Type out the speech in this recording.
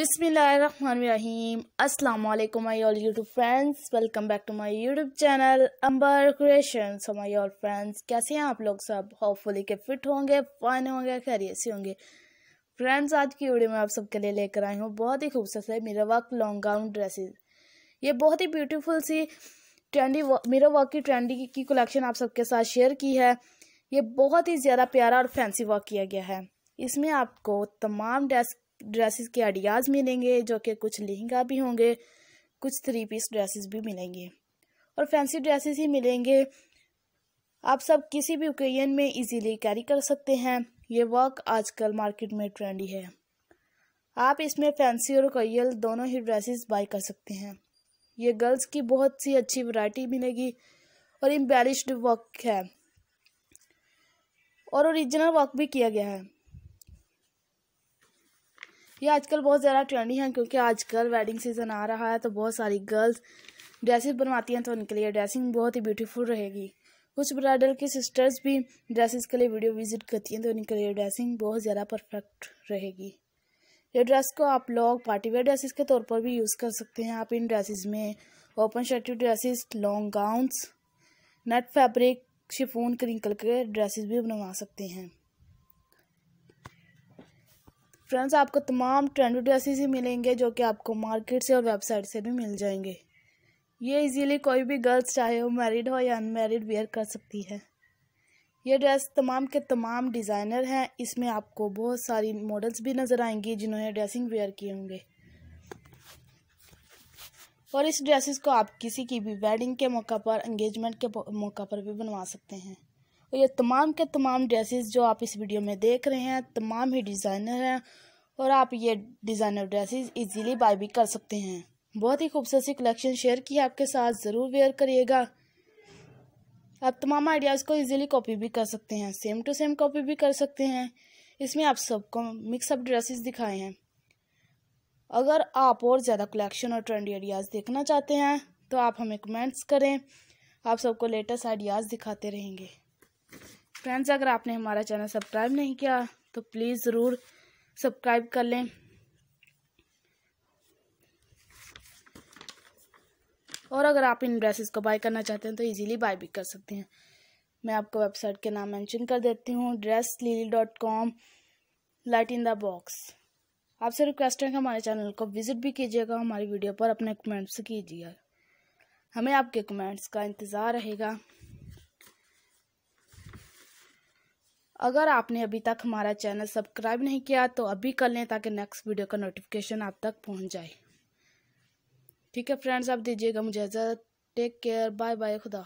बिसमीम असलम my all YouTube friends welcome back to my YouTube channel Ambar creation so my all friends कैसे हैं आप लोग सब होपफुली के फिट होंगे फाइन होंगे खैरियत से होंगे फ्रेंड्स आज की वीडियो में आप सबके लिए लेकर आई हूँ बहुत ही खूबसूरत है मेरा वर्क लॉन्ग गाउन ड्रेसेस ये बहुत ही ब्यूटीफुल सी ट्रेंडी मेरा वर्क की ट्रेंडी की कलेक्शन आप सबके साथ शेयर की है ये बहुत ही ज़्यादा प्यारा और फैंसी वर्क किया गया है इसमें आपको तमाम ड्रेस ड्रेसेस के आइडियाज़ मिलेंगे जो कि कुछ लहंगा भी होंगे कुछ थ्री पीस ड्रेसेस भी मिलेंगे और फैंसी ड्रेसेस ही मिलेंगे आप सब किसी भी ओकेजन में इजीली कैरी कर सकते हैं ये वर्क आजकल मार्केट में ट्रेंडी है आप इसमें फैंसी और कोयल दोनों ही ड्रेसेस बाई कर सकते हैं ये गर्ल्स की बहुत सी अच्छी वैरायटी मिलेगी और इम्बेलिश्ड वर्क है और ओरिजिनल वर्क भी किया गया है ये आजकल बहुत ज़्यादा ट्रेंडी हैं क्योंकि आजकल वेडिंग सीज़न आ रहा है तो बहुत सारी गर्ल्स ड्रेसेस बनवाती हैं तो उनके लिए ड्रेसिंग बहुत ही ब्यूटीफुल रहेगी कुछ ब्राइडल की सिस्टर्स भी ड्रेसेस के लिए वीडियो विजिट करती हैं तो उनके लिए ड्रेसिंग बहुत ज़्यादा परफेक्ट रहेगी ये ड्रेस को आप लोग पार्टीवेयर ड्रेसेस के तौर पर भी यूज़ कर सकते हैं आप इन ड्रेसेस में open shirted dresses long gowns net fabric chiffon के निकल के ड्रेसेस भी बनवा सकते हैं फ्रेंड्स आपको तमाम ट्रेंड ड्रेसेस ही मिलेंगे जो कि आपको मार्केट से और वेबसाइट से भी मिल जाएंगे ये इजीली कोई भी गर्ल्स चाहे वो मैरिड हो या अनमेरिड वेयर कर सकती है ये ड्रेस तमाम के तमाम डिज़ाइनर हैं इसमें आपको बहुत सारी मॉडल्स भी नज़र आएंगी जिन्होंने ड्रेसिंग वेयर किए होंगे और इस ड्रेसेस को आप किसी की भी वेडिंग के मौका पर एंगेजमेंट के मौका पर भी बनवा सकते हैं और ये तमाम के तमाम ड्रेसेस जो आप इस वीडियो में देख रहे हैं तमाम ही डिज़ाइनर हैं और आप ये डिज़ाइनर ड्रेसेस इजीली बाय भी कर सकते हैं बहुत ही खूबसूरत सी कलेक्शन शेयर की है आपके साथ ज़रूर वेयर करिएगा आप तमाम आइडियाज़ को ईजिली कॉपी भी कर सकते हैं सेम टू सेम कॉपी भी कर सकते हैं इसमें आप सबको मिक्सअप ड्रेसेस दिखाए हैं अगर आप और ज़्यादा कलेक्शन और ट्रेंड आइडियाज़ देखना चाहते हैं तो आप हमें कमेंट्स करें आप सबको लेटेस्ट आइडियाज़ दिखाते रहेंगे फ्रेंड्स अगर आपने हमारा चैनल सब्सक्राइब नहीं किया तो प्लीज़ ज़रूर सब्सक्राइब कर लें और अगर आप इन ड्रेसेस को बाय करना चाहते हैं तो इजीली बाय भी कर सकते हैं मैं आपको वेबसाइट के नाम मेंशन कर देती हूँ dress lily dot com light in the box आपसे रिक्वेस्ट है कि हमारे चैनल को विज़िट भी कीजिएगा हमारी वीडियो पर अपने कमेंट्स कीजिएगा हमें आपके कमेंट्स का इंतज़ार रहेगा अगर आपने अभी तक हमारा चैनल सब्सक्राइब नहीं किया तो अभी कर लें ताकि नेक्स्ट वीडियो का नोटिफिकेशन आप तक पहुंच जाए ठीक है फ्रेंड्स आप दीजिएगा मुझे इजाज़त टेक केयर बाय बाय खुदा